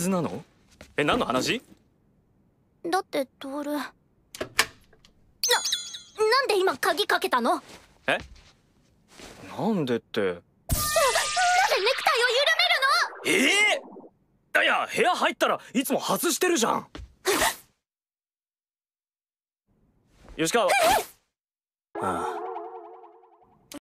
ズなのえ何の話だってトールななんで今鍵かけたのえなんでってなぜネクタイを緩めるのえー、いや部屋入ったらいつも外してるじゃん 吉川